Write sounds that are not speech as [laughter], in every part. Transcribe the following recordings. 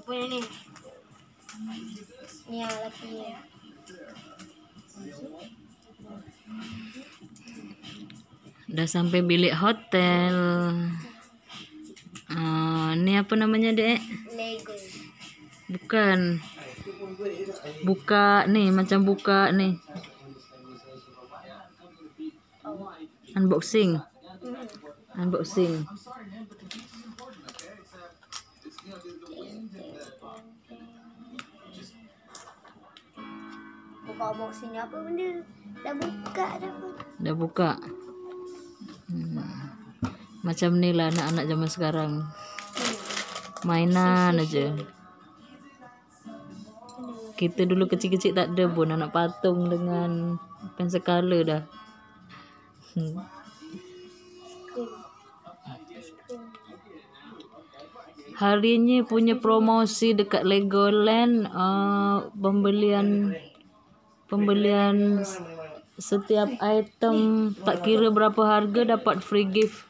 punya nih ini alatnya udah sampai bilik hotel uh, ini apa namanya dek Lego bukan buka nih macam buka nih unboxing unboxing Buka box apa benda? Dah buka dah Dah buka. Hmm. Macam ni lah anak-anak zaman sekarang. Mainan aja. Kita dulu kecil-kecil tak ada pun anak patung dengan pensekala dah. Hmm. hari ni punya promosi dekat Legoland uh, pembelian pembelian setiap item tak kira berapa harga dapat free gift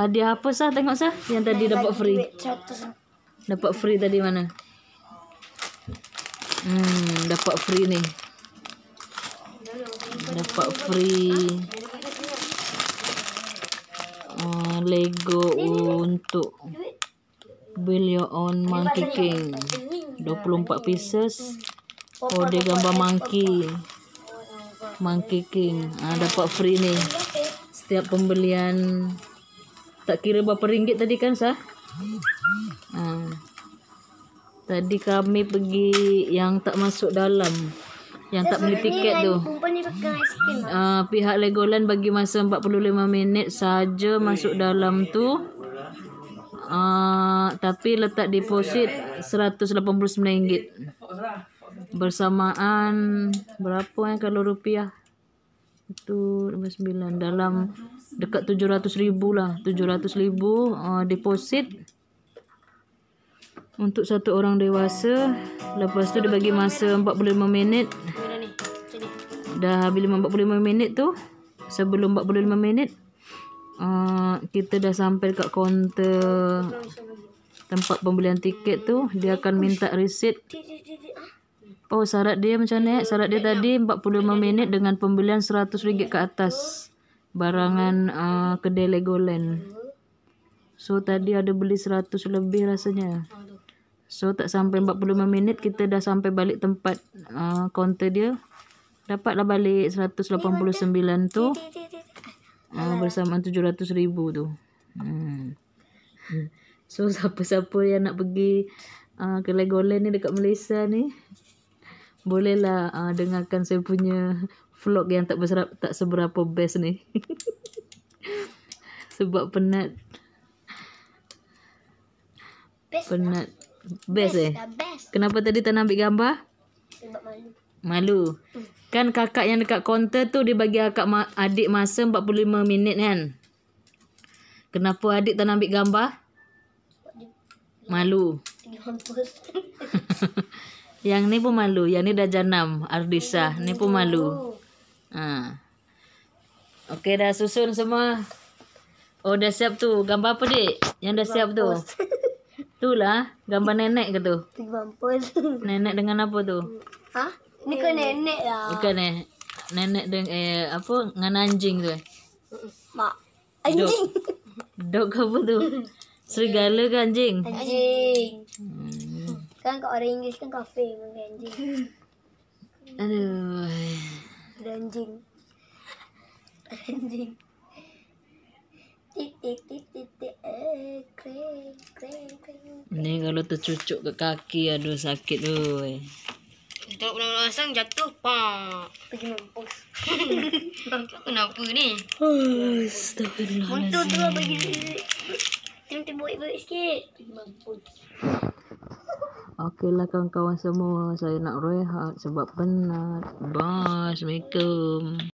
hadiah apa sah tengok sah yang tadi dapat free dapat free tadi mana hmm dapat free ni dapat free uh, Lego untuk build your own oh, monkey king 24 pieces oh ah, dia gambar monkey monkey king ha, dapat free ni setiap pembelian tak kira berapa ringgit tadi kan sah ha. tadi kami pergi yang tak masuk dalam yang tak beli tiket kan tu Uh, pihak Legoland bagi masa 45 minit saja masuk dalam tu uh, tapi letak deposit RM189 bersamaan berapa yang eh kalau rupiah itu sembilan dalam dekat tujuh ratus ribu lah tujuh 700,000 uh, ah, deposit untuk satu orang dewasa lepas tu dia bagi masa lima minit dah habis empat puluh lima minit tu sebelum empat puluh lima minit Ah, kita dah sampai dekat kaunter tempat pembelian tiket tu dia akan minta receipt oh syarat dia macam ni eh? syarat dia tadi 45 minit dengan pembelian 100 ringgit ke atas barangan uh, kedai Legoland so tadi ada beli 100 lebih rasanya so tak sampai 45 minit kita dah sampai balik tempat uh, kaunter dia dapatlah balik 189 tu Ah, bersamaan tujuh ratus ribu tu. Hmm. [laughs] So siapa-siapa yang nak pergi uh, ah, ke Legoland ni dekat Malaysia ni. Bolehlah uh, dengarkan saya punya vlog yang tak berserap, tak seberapa best ni. [laughs] Sebab penat. Best penat. Lah. Best, best eh? Lah, best. Kenapa tadi tak nak ambil gambar? Sebab malu. Malu. Kan kakak yang dekat kaunter tu dia bagi akak ma- adik masa 45 minit kan. Kenapa adik tak nak ambil gambar? Malu. [laughs] yang ni pun malu. Yang ni dah janam. Ardisa. Ni pun malu. Ha. Okey dah susun semua. Oh dah siap tu. Gambar apa dik? Yang dah siap tu. tu lah, gambar nenek ke tu? Nenek dengan apa tu? Ha? Ni ke nenek lah. Bukan eh. Nenek dengan eh, apa dengan anjing tu eh. Mak. Anjing. Dog, ke apa tu? [laughs] Serigala ke anjing? Anjing. Hmm. Kan kat orang Inggeris kan kafe pun anjing. [laughs] Aduh. Ada anjing. Anjing. Eh, Ni kalau tercucuk ke kaki aduh sakit tu. Eh. Kita tengok benda-benda jatuh Pak Pergi mampus [laughs] Kenapa ni? Astagfirullahaladzim Motor tu lah bagi Tim tu buat baik sikit Pergi mampus Okeylah kawan-kawan semua Saya nak rehat sebab penat Bye Assalamualaikum